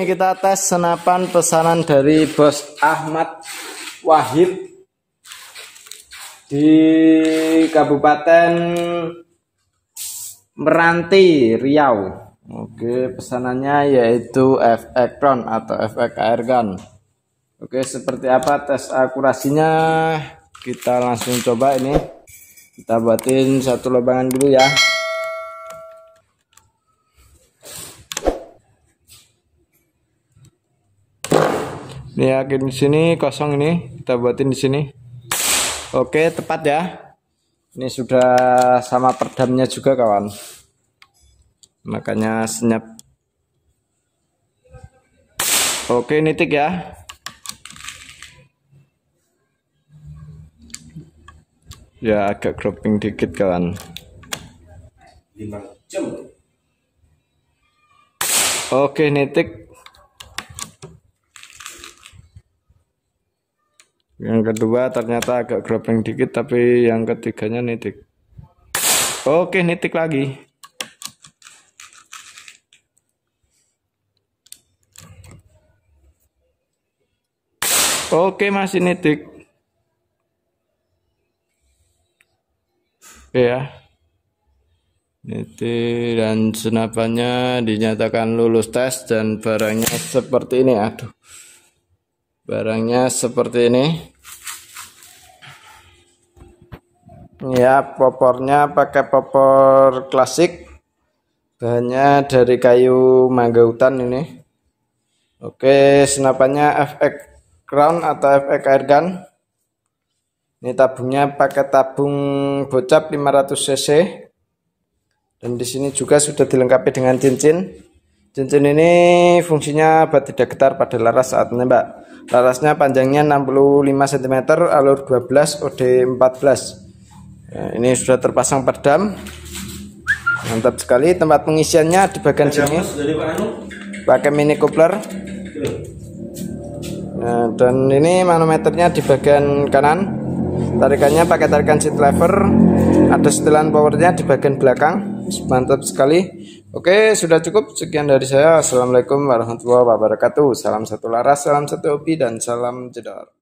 ini kita tes senapan pesanan dari Bos Ahmad Wahid di Kabupaten Meranti, Riau. Oke, pesanannya yaitu FX Crown atau FX Air Gun. Kan. Oke, seperti apa tes akurasinya? Kita langsung coba ini. Kita buatin satu lubangan dulu ya. Ini yakin di sini kosong ini kita buatin di sini. Oke, tepat ya. Ini sudah sama perdamnya juga kawan. Makanya senyap. Oke, nitik ya. Ya agak cropping dikit kawan. 5 jam. Oke, nitik yang kedua ternyata agak grabbing dikit tapi yang ketiganya nitik oke nitik lagi oke masih nitik oke ya nitik dan senapannya dinyatakan lulus tes dan barangnya seperti ini aduh barangnya seperti ini ya popornya pakai popor klasik bahannya dari kayu mangga hutan ini oke senapannya FX crown atau FX air gun ini tabungnya pakai tabung bocap 500 cc dan di sini juga sudah dilengkapi dengan cincin Cincin ini fungsinya buat tidak getar pada laras saat menembak. Larasnya panjangnya 65 cm, alur 12, OD 14. Nah, ini sudah terpasang perdam. Mantap sekali. Tempat pengisiannya di bagian sini. Anu? Pakai mini coupler. Nah, ya, dan ini manometernya di bagian kanan. Tarikannya pakai tarikan seat lever. Ada setelan powernya di bagian belakang. Mantap sekali. Oke, sudah cukup. Sekian dari saya. Assalamualaikum warahmatullahi wabarakatuh. Salam satu laras, salam satu opi, dan salam jedar